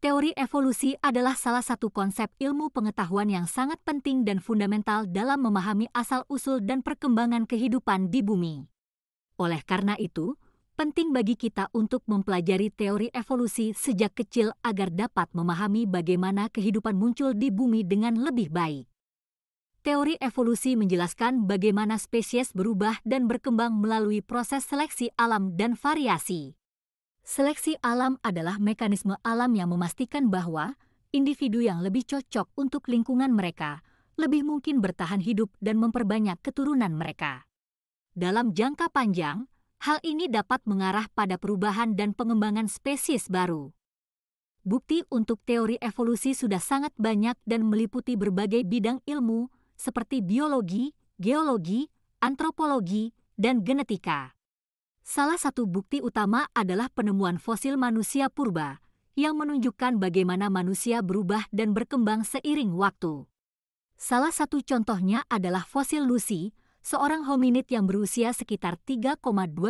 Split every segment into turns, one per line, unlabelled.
teori evolusi adalah salah satu konsep ilmu pengetahuan yang sangat penting dan fundamental dalam memahami asal-usul dan perkembangan kehidupan di bumi. Oleh karena itu, penting bagi kita untuk mempelajari teori evolusi sejak kecil agar dapat memahami bagaimana kehidupan muncul di bumi dengan lebih baik. Teori evolusi menjelaskan bagaimana spesies berubah dan berkembang melalui proses seleksi alam dan variasi. Seleksi alam adalah mekanisme alam yang memastikan bahwa individu yang lebih cocok untuk lingkungan mereka lebih mungkin bertahan hidup dan memperbanyak keturunan mereka. Dalam jangka panjang, hal ini dapat mengarah pada perubahan dan pengembangan spesies baru. Bukti untuk teori evolusi sudah sangat banyak dan meliputi berbagai bidang ilmu, seperti biologi, geologi, antropologi, dan genetika. Salah satu bukti utama adalah penemuan fosil manusia purba yang menunjukkan bagaimana manusia berubah dan berkembang seiring waktu. Salah satu contohnya adalah fosil Lucy, seorang hominid yang berusia sekitar 3,2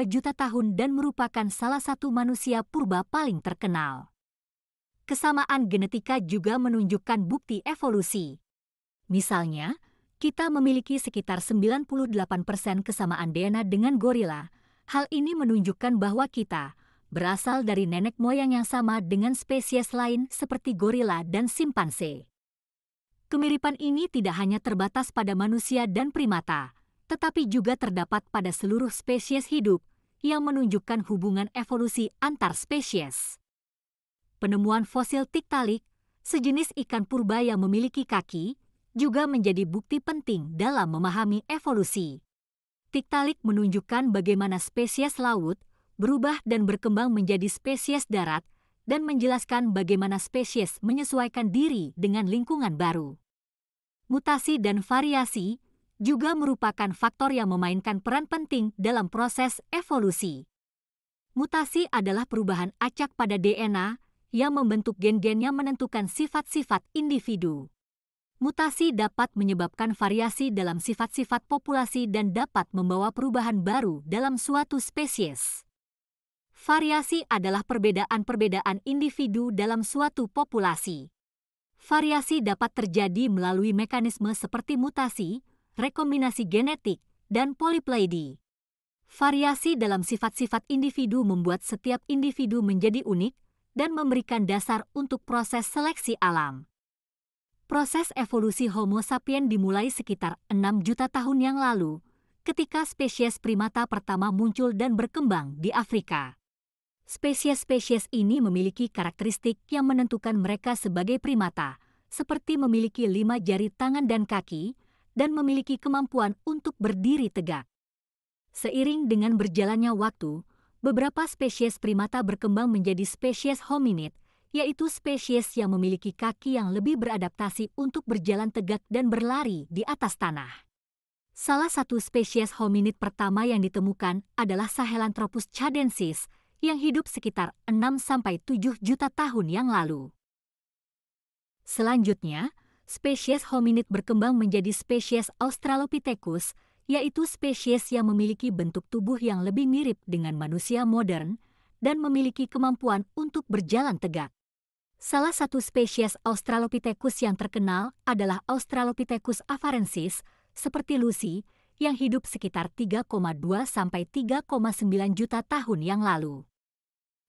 juta tahun dan merupakan salah satu manusia purba paling terkenal. Kesamaan genetika juga menunjukkan bukti evolusi. Misalnya, kita memiliki sekitar 98% persen kesamaan DNA dengan gorila, Hal ini menunjukkan bahwa kita berasal dari nenek moyang yang sama dengan spesies lain seperti gorila dan simpanse. Kemiripan ini tidak hanya terbatas pada manusia dan primata, tetapi juga terdapat pada seluruh spesies hidup yang menunjukkan hubungan evolusi antar spesies. Penemuan fosil tiktalik, sejenis ikan purba yang memiliki kaki, juga menjadi bukti penting dalam memahami evolusi. Tiktaalik menunjukkan bagaimana spesies laut berubah dan berkembang menjadi spesies darat dan menjelaskan bagaimana spesies menyesuaikan diri dengan lingkungan baru. Mutasi dan variasi juga merupakan faktor yang memainkan peran penting dalam proses evolusi. Mutasi adalah perubahan acak pada DNA yang membentuk gen-gen yang menentukan sifat-sifat individu mutasi dapat menyebabkan variasi dalam sifat-sifat populasi dan dapat membawa perubahan baru dalam suatu spesies. Variasi adalah perbedaan-perbedaan individu dalam suatu populasi. Variasi dapat terjadi melalui mekanisme seperti mutasi, rekombinasi genetik, dan poliploidi. Variasi dalam sifat-sifat individu membuat setiap individu menjadi unik dan memberikan dasar untuk proses seleksi alam. Proses evolusi Homo sapiens dimulai sekitar 6 juta tahun yang lalu, ketika spesies primata pertama muncul dan berkembang di Afrika. Spesies-spesies ini memiliki karakteristik yang menentukan mereka sebagai primata, seperti memiliki lima jari tangan dan kaki, dan memiliki kemampuan untuk berdiri tegak. Seiring dengan berjalannya waktu, beberapa spesies primata berkembang menjadi spesies hominid, yaitu spesies yang memiliki kaki yang lebih beradaptasi untuk berjalan tegak dan berlari di atas tanah. Salah satu spesies hominid pertama yang ditemukan adalah Sahelanthropus cadensis yang hidup sekitar 6-7 juta tahun yang lalu. Selanjutnya, spesies hominid berkembang menjadi spesies Australopithecus, yaitu spesies yang memiliki bentuk tubuh yang lebih mirip dengan manusia modern dan memiliki kemampuan untuk berjalan tegak. Salah satu spesies Australopithecus yang terkenal adalah Australopithecus afarensis, seperti Lucy, yang hidup sekitar 3,2 sampai 3,9 juta tahun yang lalu.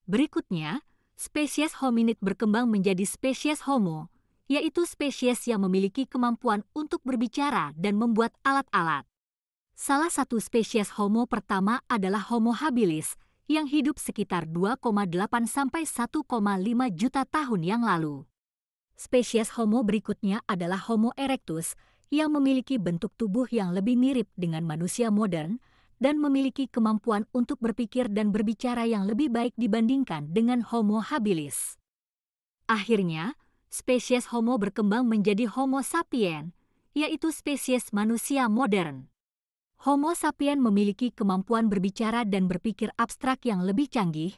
Berikutnya, spesies hominid berkembang menjadi spesies Homo, yaitu spesies yang memiliki kemampuan untuk berbicara dan membuat alat-alat. Salah satu spesies Homo pertama adalah Homo habilis, yang hidup sekitar 2,8 sampai 1,5 juta tahun yang lalu. Spesies Homo berikutnya adalah Homo erectus yang memiliki bentuk tubuh yang lebih mirip dengan manusia modern dan memiliki kemampuan untuk berpikir dan berbicara yang lebih baik dibandingkan dengan Homo habilis. Akhirnya, spesies Homo berkembang menjadi Homo sapiens, yaitu spesies manusia modern. Homo sapien memiliki kemampuan berbicara dan berpikir abstrak yang lebih canggih,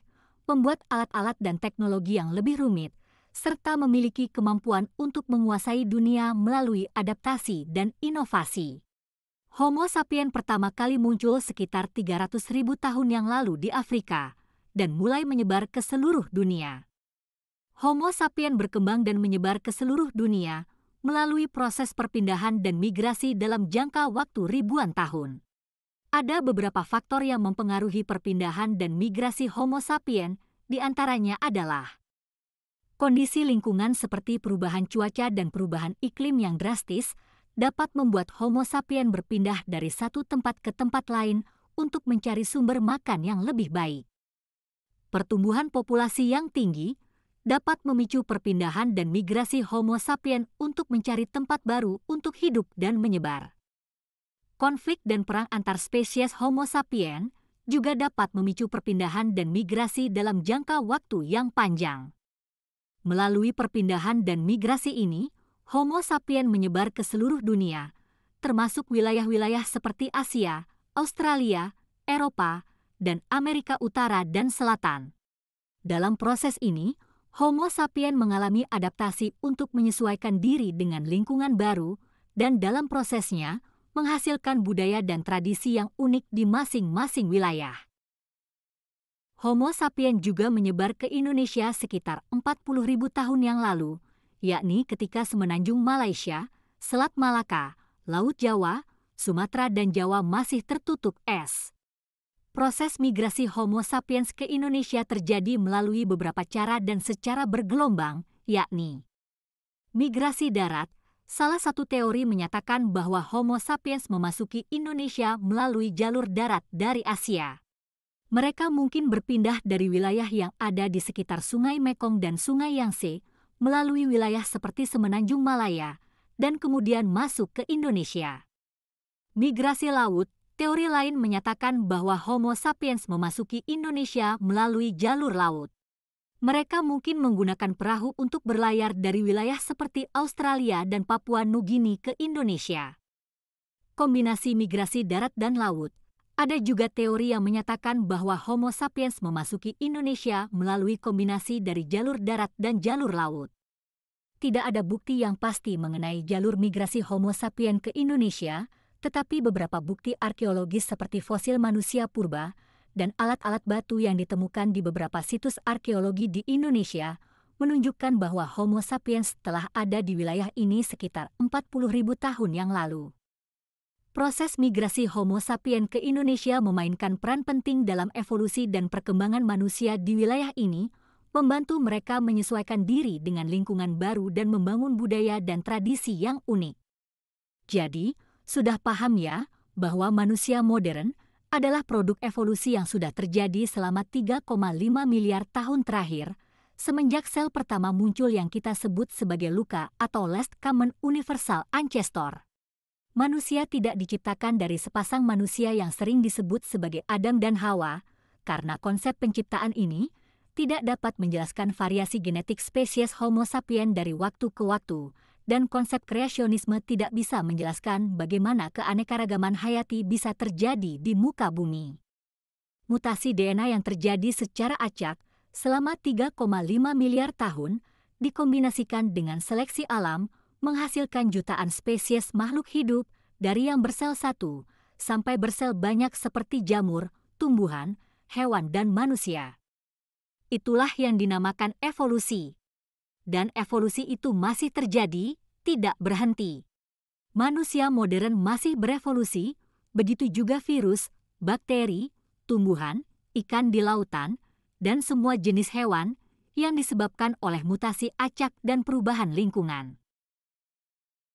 membuat alat-alat dan teknologi yang lebih rumit, serta memiliki kemampuan untuk menguasai dunia melalui adaptasi dan inovasi. Homo sapien pertama kali muncul sekitar 300.000 tahun yang lalu di Afrika dan mulai menyebar ke seluruh dunia. Homo sapien berkembang dan menyebar ke seluruh dunia, melalui proses perpindahan dan migrasi dalam jangka waktu ribuan tahun. Ada beberapa faktor yang mempengaruhi perpindahan dan migrasi Homo sapiens, di antaranya adalah kondisi lingkungan seperti perubahan cuaca dan perubahan iklim yang drastis dapat membuat Homo sapiens berpindah dari satu tempat ke tempat lain untuk mencari sumber makan yang lebih baik. Pertumbuhan populasi yang tinggi dapat memicu perpindahan dan migrasi Homo Sapiens untuk mencari tempat baru untuk hidup dan menyebar. Konflik dan perang antar spesies Homo Sapiens juga dapat memicu perpindahan dan migrasi dalam jangka waktu yang panjang. Melalui perpindahan dan migrasi ini, Homo Sapiens menyebar ke seluruh dunia, termasuk wilayah-wilayah seperti Asia, Australia, Eropa, dan Amerika Utara dan Selatan. Dalam proses ini, Homo sapien mengalami adaptasi untuk menyesuaikan diri dengan lingkungan baru dan dalam prosesnya menghasilkan budaya dan tradisi yang unik di masing-masing wilayah. Homo sapien juga menyebar ke Indonesia sekitar ribu tahun yang lalu, yakni ketika semenanjung Malaysia, Selat Malaka, Laut Jawa, Sumatera dan Jawa masih tertutup es proses migrasi Homo sapiens ke Indonesia terjadi melalui beberapa cara dan secara bergelombang, yakni migrasi darat. Salah satu teori menyatakan bahwa Homo sapiens memasuki Indonesia melalui jalur darat dari Asia. Mereka mungkin berpindah dari wilayah yang ada di sekitar Sungai Mekong dan Sungai Yangtze melalui wilayah seperti Semenanjung Malaya dan kemudian masuk ke Indonesia. Migrasi laut teori lain menyatakan bahwa Homo sapiens memasuki Indonesia melalui jalur laut. Mereka mungkin menggunakan perahu untuk berlayar dari wilayah seperti Australia dan Papua Nugini ke Indonesia. Kombinasi migrasi darat dan laut. Ada juga teori yang menyatakan bahwa Homo sapiens memasuki Indonesia melalui kombinasi dari jalur darat dan jalur laut. Tidak ada bukti yang pasti mengenai jalur migrasi Homo sapiens ke Indonesia, tetapi beberapa bukti arkeologis seperti fosil manusia purba dan alat-alat batu yang ditemukan di beberapa situs arkeologi di Indonesia menunjukkan bahwa Homo sapiens telah ada di wilayah ini sekitar 40.000 tahun yang lalu. Proses migrasi Homo sapiens ke Indonesia memainkan peran penting dalam evolusi dan perkembangan manusia di wilayah ini, membantu mereka menyesuaikan diri dengan lingkungan baru dan membangun budaya dan tradisi yang unik. Jadi, sudah paham ya bahwa manusia modern adalah produk evolusi yang sudah terjadi selama 3,5 miliar tahun terakhir, semenjak sel pertama muncul yang kita sebut sebagai luka atau last common universal ancestor. Manusia tidak diciptakan dari sepasang manusia yang sering disebut sebagai Adam dan Hawa, karena konsep penciptaan ini tidak dapat menjelaskan variasi genetik spesies Homo sapiens dari waktu ke waktu, dan konsep kreasionisme tidak bisa menjelaskan bagaimana keanekaragaman hayati bisa terjadi di muka bumi. Mutasi DNA yang terjadi secara acak selama 3,5 miliar tahun dikombinasikan dengan seleksi alam menghasilkan jutaan spesies makhluk hidup dari yang bersel satu sampai bersel banyak seperti jamur, tumbuhan, hewan, dan manusia. Itulah yang dinamakan evolusi dan evolusi itu masih terjadi, tidak berhenti. Manusia modern masih berevolusi, begitu juga virus, bakteri, tumbuhan, ikan di lautan, dan semua jenis hewan yang disebabkan oleh mutasi acak dan perubahan lingkungan.